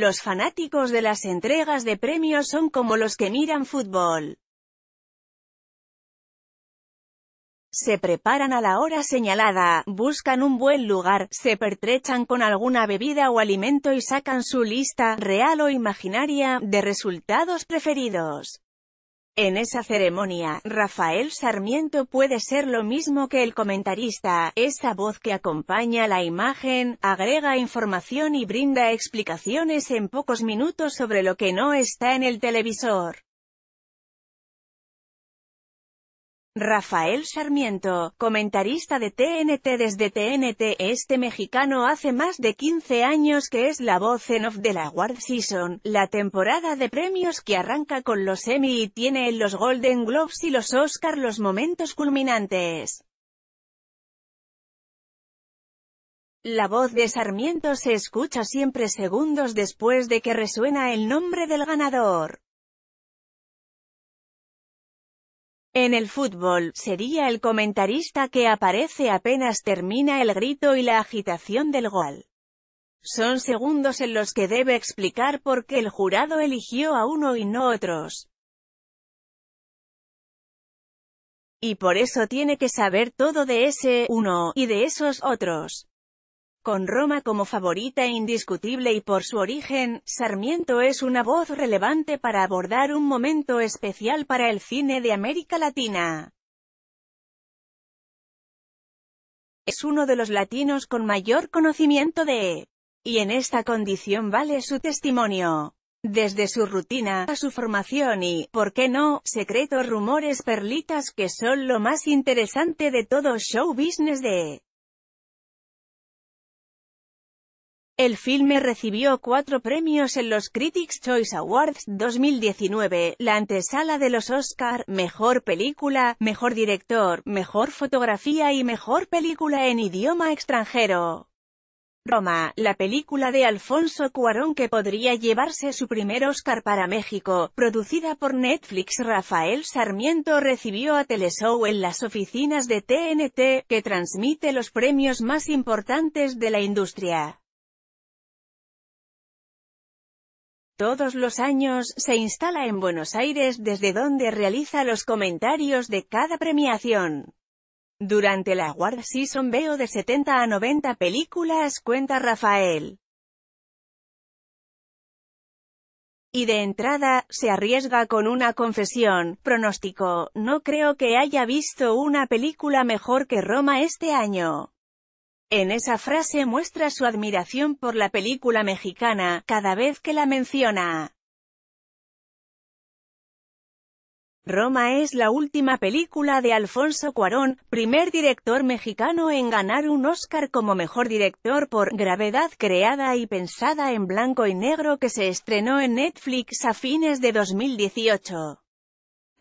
Los fanáticos de las entregas de premios son como los que miran fútbol. se preparan a la hora señalada, buscan un buen lugar, se pertrechan con alguna bebida o alimento y sacan su lista, real o imaginaria, de resultados preferidos. En esa ceremonia, Rafael Sarmiento puede ser lo mismo que el comentarista, esa voz que acompaña la imagen, agrega información y brinda explicaciones en pocos minutos sobre lo que no está en el televisor. Rafael Sarmiento, comentarista de TNT desde TNT, este mexicano hace más de 15 años que es la voz en off de la Award Season, la temporada de premios que arranca con los Emmy y tiene en los Golden Globes y los Oscar los momentos culminantes. La voz de Sarmiento se escucha siempre segundos después de que resuena el nombre del ganador. En el fútbol, sería el comentarista que aparece apenas termina el grito y la agitación del gol. Son segundos en los que debe explicar por qué el jurado eligió a uno y no otros. Y por eso tiene que saber todo de ese uno y de esos otros. Con Roma como favorita e indiscutible y por su origen, Sarmiento es una voz relevante para abordar un momento especial para el cine de América Latina. Es uno de los latinos con mayor conocimiento de... Y en esta condición vale su testimonio. Desde su rutina, a su formación y, ¿por qué no?, secretos rumores perlitas que son lo más interesante de todo show business de... El filme recibió cuatro premios en los Critics' Choice Awards 2019, la antesala de los Oscar, Mejor Película, Mejor Director, Mejor Fotografía y Mejor Película en Idioma Extranjero. Roma, la película de Alfonso Cuarón que podría llevarse su primer Oscar para México, producida por Netflix Rafael Sarmiento recibió a Teleshow en las oficinas de TNT, que transmite los premios más importantes de la industria. Todos los años, se instala en Buenos Aires desde donde realiza los comentarios de cada premiación. Durante la Award Season veo de 70 a 90 películas, cuenta Rafael. Y de entrada, se arriesga con una confesión, pronóstico, no creo que haya visto una película mejor que Roma este año. En esa frase muestra su admiración por la película mexicana, cada vez que la menciona. Roma es la última película de Alfonso Cuarón, primer director mexicano en ganar un Oscar como mejor director por Gravedad creada y pensada en blanco y negro que se estrenó en Netflix a fines de 2018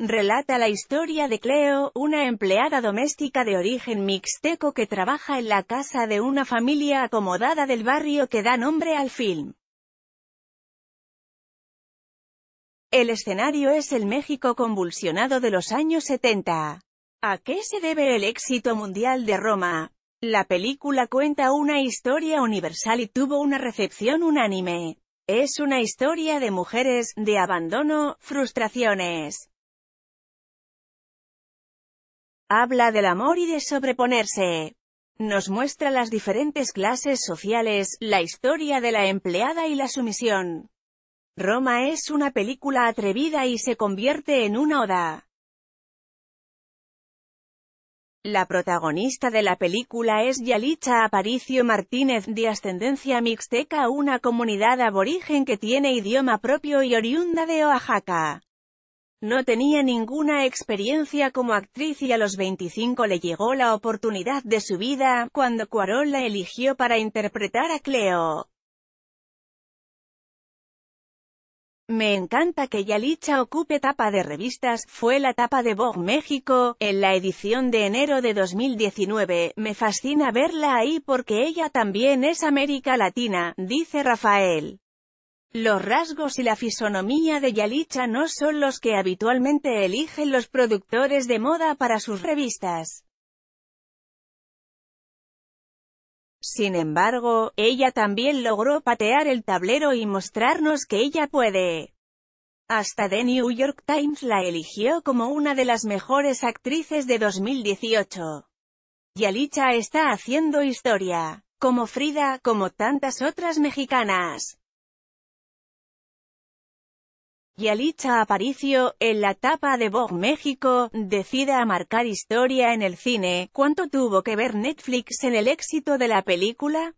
relata la historia de Cleo, una empleada doméstica de origen mixteco que trabaja en la casa de una familia acomodada del barrio que da nombre al film. El escenario es el México convulsionado de los años 70. ¿A qué se debe el éxito mundial de Roma? La película cuenta una historia universal y tuvo una recepción unánime. Es una historia de mujeres, de abandono, frustraciones, Habla del amor y de sobreponerse. Nos muestra las diferentes clases sociales, la historia de la empleada y la sumisión. Roma es una película atrevida y se convierte en una oda. La protagonista de la película es Yalicha Aparicio Martínez, de ascendencia mixteca, una comunidad aborigen que tiene idioma propio y oriunda de Oaxaca. No tenía ninguna experiencia como actriz y a los 25 le llegó la oportunidad de su vida, cuando Cuarón la eligió para interpretar a Cleo. Me encanta que Yalicha ocupe tapa de revistas, fue la tapa de Vogue México, en la edición de enero de 2019, me fascina verla ahí porque ella también es América Latina, dice Rafael. Los rasgos y la fisonomía de Yalicha no son los que habitualmente eligen los productores de moda para sus revistas. Sin embargo, ella también logró patear el tablero y mostrarnos que ella puede. Hasta The New York Times la eligió como una de las mejores actrices de 2018. Yalicha está haciendo historia, como Frida, como tantas otras mexicanas. Yalitza Aparicio, en la tapa de Vogue México, decida marcar historia en el cine. ¿Cuánto tuvo que ver Netflix en el éxito de la película?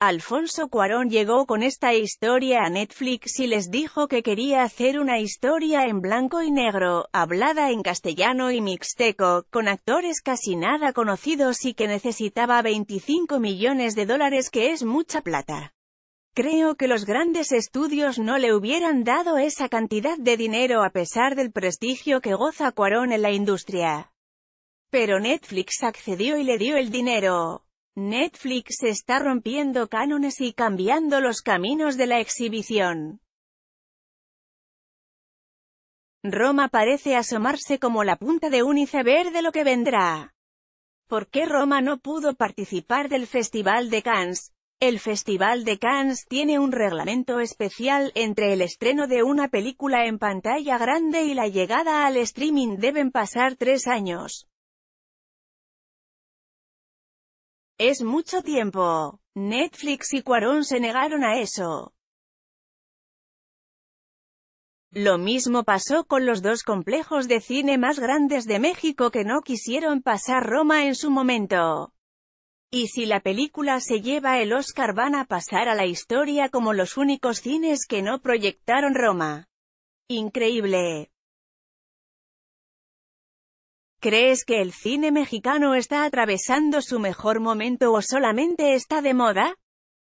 Alfonso Cuarón llegó con esta historia a Netflix y les dijo que quería hacer una historia en blanco y negro, hablada en castellano y mixteco, con actores casi nada conocidos y que necesitaba 25 millones de dólares que es mucha plata. Creo que los grandes estudios no le hubieran dado esa cantidad de dinero a pesar del prestigio que goza Cuarón en la industria. Pero Netflix accedió y le dio el dinero. Netflix está rompiendo cánones y cambiando los caminos de la exhibición. Roma parece asomarse como la punta de un iceberg de lo que vendrá. ¿Por qué Roma no pudo participar del Festival de Cannes? El Festival de Cannes tiene un reglamento especial, entre el estreno de una película en pantalla grande y la llegada al streaming deben pasar tres años. Es mucho tiempo. Netflix y Cuarón se negaron a eso. Lo mismo pasó con los dos complejos de cine más grandes de México que no quisieron pasar Roma en su momento. Y si la película se lleva el Oscar van a pasar a la historia como los únicos cines que no proyectaron Roma. Increíble. ¿Crees que el cine mexicano está atravesando su mejor momento o solamente está de moda?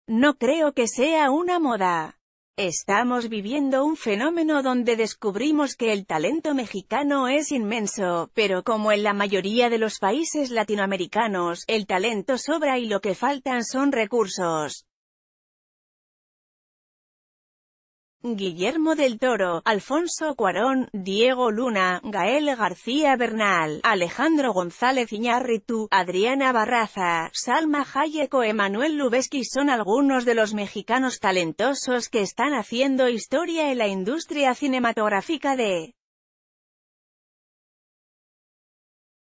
No creo que sea una moda. Estamos viviendo un fenómeno donde descubrimos que el talento mexicano es inmenso, pero como en la mayoría de los países latinoamericanos, el talento sobra y lo que faltan son recursos. Guillermo del Toro, Alfonso Cuarón, Diego Luna, Gael García Bernal, Alejandro González Iñárritu, Adriana Barraza, Salma Hayek o Emanuel Lubezki son algunos de los mexicanos talentosos que están haciendo historia en la industria cinematográfica de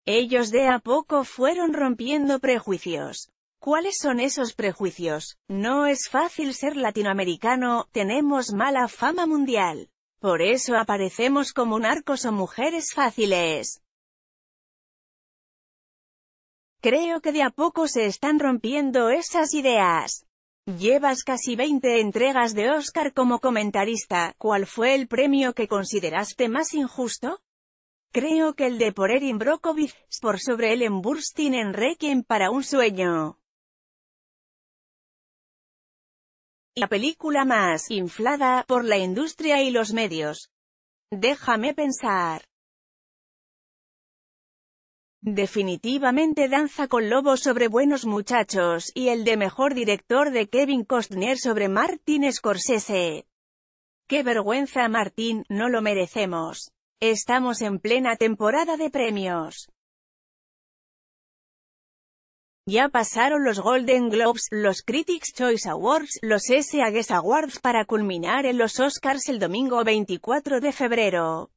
ellos de a poco fueron rompiendo prejuicios. ¿Cuáles son esos prejuicios? No es fácil ser latinoamericano, tenemos mala fama mundial. Por eso aparecemos como narcos o mujeres fáciles. Creo que de a poco se están rompiendo esas ideas. Llevas casi 20 entregas de Oscar como comentarista, ¿cuál fue el premio que consideraste más injusto? Creo que el de por Erin Brockovich, por sobre Ellen Burstyn en Requiem para un sueño. La película más inflada por la industria y los medios. Déjame pensar. Definitivamente Danza con Lobos sobre Buenos Muchachos y el de Mejor Director de Kevin Costner sobre Martin Scorsese. ¡Qué vergüenza Martin, no lo merecemos! Estamos en plena temporada de premios. Ya pasaron los Golden Globes, los Critics' Choice Awards, los SAGs Awards para culminar en los Oscars el domingo 24 de febrero.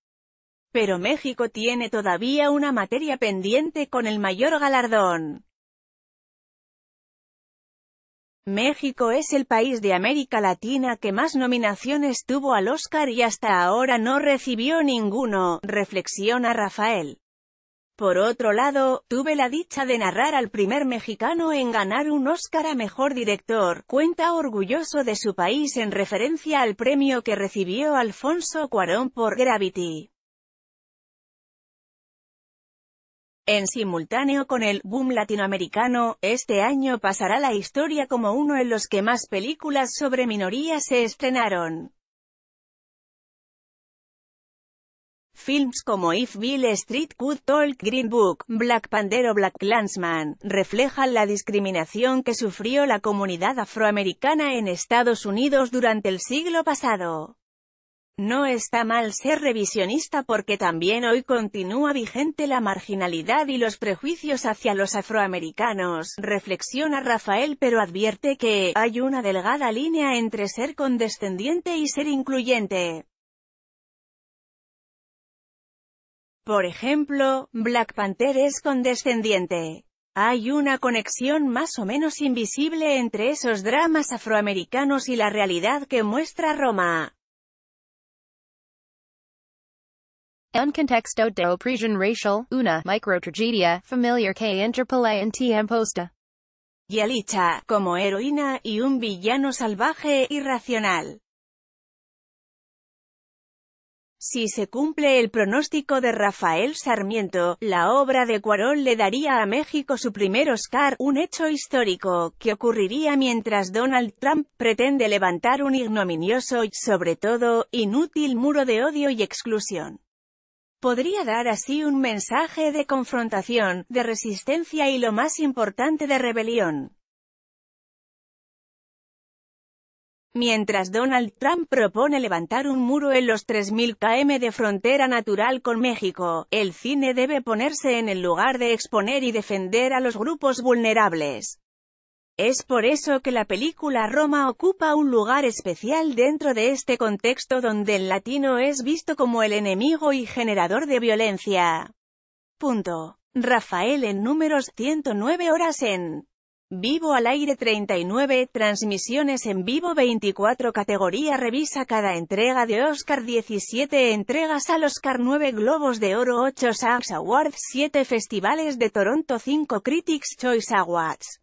Pero México tiene todavía una materia pendiente con el mayor galardón. México es el país de América Latina que más nominaciones tuvo al Oscar y hasta ahora no recibió ninguno, reflexiona Rafael. Por otro lado, tuve la dicha de narrar al primer mexicano en ganar un Oscar a Mejor Director, cuenta orgulloso de su país en referencia al premio que recibió Alfonso Cuarón por Gravity. En simultáneo con el boom latinoamericano, este año pasará la historia como uno en los que más películas sobre minorías se estrenaron. films como If Bill Street Could Talk, Green Book, Black Panther o Black Clansman, reflejan la discriminación que sufrió la comunidad afroamericana en Estados Unidos durante el siglo pasado. No está mal ser revisionista porque también hoy continúa vigente la marginalidad y los prejuicios hacia los afroamericanos, reflexiona Rafael pero advierte que, hay una delgada línea entre ser condescendiente y ser incluyente. Por ejemplo, Black Panther es condescendiente. Hay una conexión más o menos invisible entre esos dramas afroamericanos y la realidad que muestra Roma. Un contexto racial, una familiar como heroína y un villano salvaje, irracional. Si se cumple el pronóstico de Rafael Sarmiento, la obra de Cuarón le daría a México su primer Oscar, un hecho histórico, que ocurriría mientras Donald Trump pretende levantar un ignominioso y, sobre todo, inútil muro de odio y exclusión. Podría dar así un mensaje de confrontación, de resistencia y lo más importante de rebelión. mientras Donald Trump propone levantar un muro en los 3.000 km de frontera natural con México, el cine debe ponerse en el lugar de exponer y defender a los grupos vulnerables. Es por eso que la película Roma ocupa un lugar especial dentro de este contexto donde el latino es visto como el enemigo y generador de violencia. Punto. Rafael en números 109 horas en Vivo al aire 39, transmisiones en vivo 24 categoría revisa cada entrega de Oscar 17 entregas al Oscar 9 Globos de Oro 8 SAGs Awards 7 Festivales de Toronto 5 Critics Choice Awards